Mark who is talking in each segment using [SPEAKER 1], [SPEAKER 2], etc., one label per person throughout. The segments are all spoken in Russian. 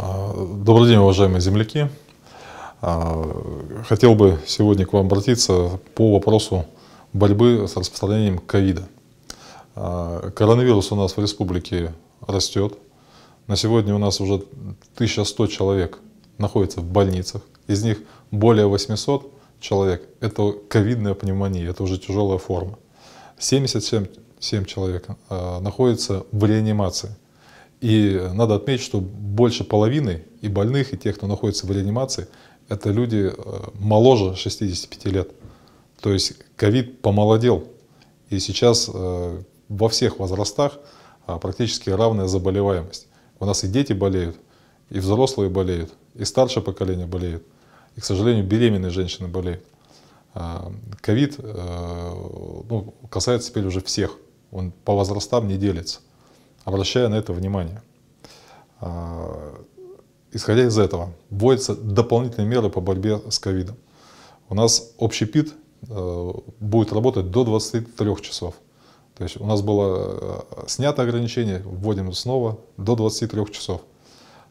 [SPEAKER 1] А, добрый день, уважаемые земляки. А, хотел бы сегодня к вам обратиться по вопросу борьбы с распространением ковида. А, коронавирус у нас в республике растет. На сегодня у нас уже 1100 человек находится в больницах. Из них более 800 человек – это ковидная пневмония, это уже тяжелая форма. 77 человек находится в реанимации – и надо отметить, что больше половины и больных, и тех, кто находится в реанимации, это люди э, моложе 65 лет. То есть ковид помолодел. И сейчас э, во всех возрастах а, практически равная заболеваемость. У нас и дети болеют, и взрослые болеют, и старшее поколение болеет, и, к сожалению, беременные женщины болеют. А, ковид э, ну, касается теперь уже всех, он по возрастам не делится обращая на это внимание. А, исходя из этого, вводятся дополнительные меры по борьбе с ковидом. У нас общий ПИТ э, будет работать до 23 часов. То есть у нас было э, снято ограничение, вводим снова до 23 часов.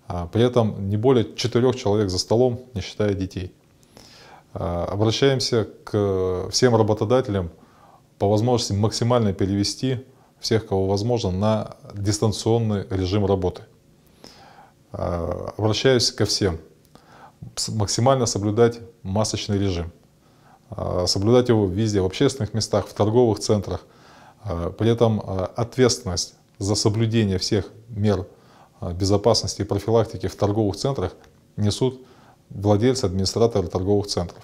[SPEAKER 1] А, при этом не более 4 человек за столом, не считая детей. А, обращаемся к всем работодателям по возможности максимально перевести всех, кого возможно, на дистанционный режим работы. Э, обращаюсь ко всем. Максимально соблюдать масочный режим. Э, соблюдать его везде, в общественных местах, в торговых центрах. Э, при этом ответственность за соблюдение всех мер безопасности и профилактики в торговых центрах несут владельцы, администраторы торговых центров.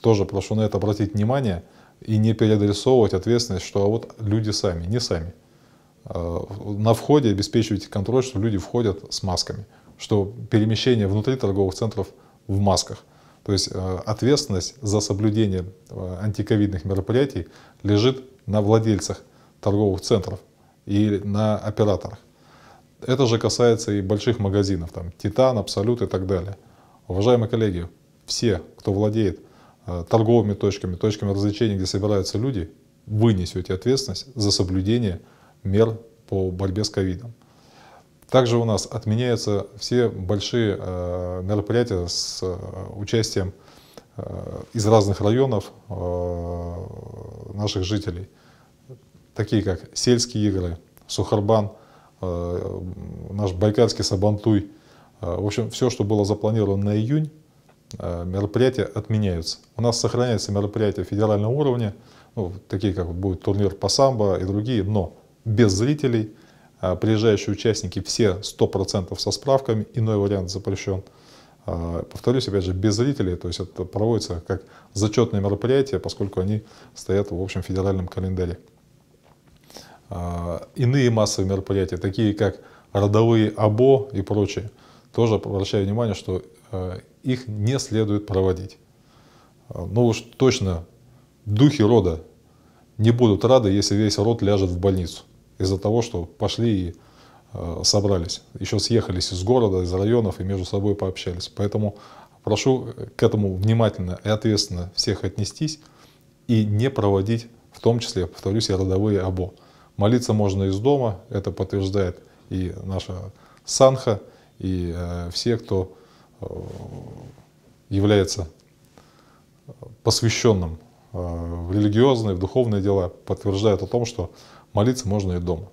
[SPEAKER 1] Тоже прошу на это обратить внимание – и не переадресовывать ответственность, что а вот люди сами, не сами. А, на входе обеспечивайте контроль, что люди входят с масками, что перемещение внутри торговых центров в масках. То есть а, ответственность за соблюдение а, антиковидных мероприятий лежит на владельцах торговых центров и на операторах. Это же касается и больших магазинов, там Титан, Абсолют и так далее. Уважаемые коллеги, все, кто владеет Э, торговыми точками, точками развлечений, где собираются люди, вы несете ответственность за соблюдение мер по борьбе с ковидом. Также у нас отменяются все большие э, мероприятия с э, участием из разных районов наших жителей, такие как сельские игры, Сухарбан, наш байкальский Сабантуй. В общем, все, что было запланировано на июнь, Э, мероприятия отменяются. У нас сохраняются мероприятия федерального уровня, ну, такие как будет турнир по самбо и другие, но без зрителей. А приезжающие участники все 100% со справками, иной вариант запрещен. А, повторюсь, опять же, без зрителей, то есть это проводится как зачетные мероприятия, поскольку они стоят в общем федеральном календаре. А, иные массовые мероприятия, такие как родовые АБО и прочие – тоже обращаю внимание, что э, их не следует проводить. Э, ну уж точно духи рода не будут рады, если весь род ляжет в больницу из-за того, что пошли и э, собрались, еще съехались из города, из районов и между собой пообщались. Поэтому прошу к этому внимательно и ответственно всех отнестись и не проводить, в том числе, повторюсь, и родовые або. Молиться можно из дома, это подтверждает и наша санха, и э, все, кто э, является э, посвященным в религиозные, в духовные дела, подтверждают о том, что молиться можно и дома.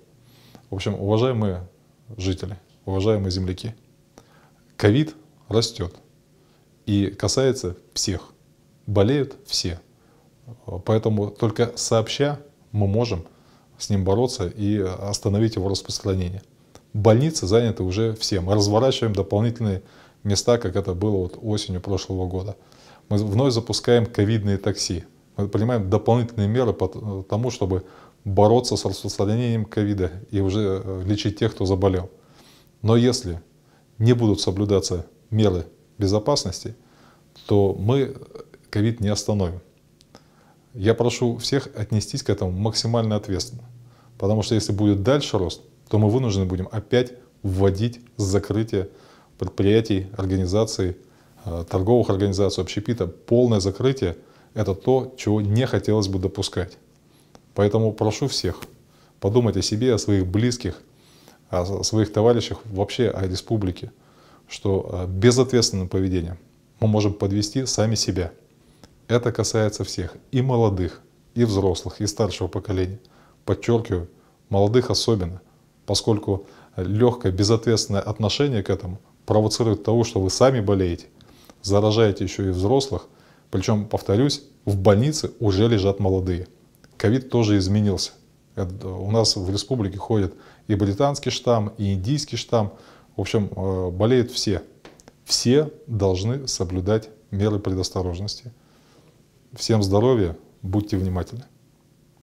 [SPEAKER 1] В общем, уважаемые жители, уважаемые земляки, ковид растет и касается всех. Болеют все. Поэтому только сообща мы можем с ним бороться и остановить его распространение больницы заняты уже всем. мы Разворачиваем дополнительные места, как это было вот осенью прошлого года. Мы вновь запускаем ковидные такси. Мы принимаем дополнительные меры по тому, чтобы бороться с распространением ковида и уже э, лечить тех, кто заболел. Но если не будут соблюдаться меры безопасности, то мы э, ковид не остановим. Я прошу всех отнестись к этому максимально ответственно, потому что если будет дальше рост, то мы вынуждены будем опять вводить закрытие предприятий, организаций, э, торговых организаций, общепита. Полное закрытие – это то, чего не хотелось бы допускать. Поэтому прошу всех, подумать о себе, о своих близких, о своих товарищах, вообще о республике, что э, безответственным поведением мы можем подвести сами себя. Это касается всех, и молодых, и взрослых, и старшего поколения. Подчеркиваю, молодых особенно – поскольку легкое, безответственное отношение к этому провоцирует того, что вы сами болеете, заражаете еще и взрослых. Причем, повторюсь, в больнице уже лежат молодые. Ковид тоже изменился. Э, у нас в республике ходит и британский штамм, и индийский штамм. В общем, э, болеют все. Все должны соблюдать меры предосторожности. Всем здоровья, будьте внимательны.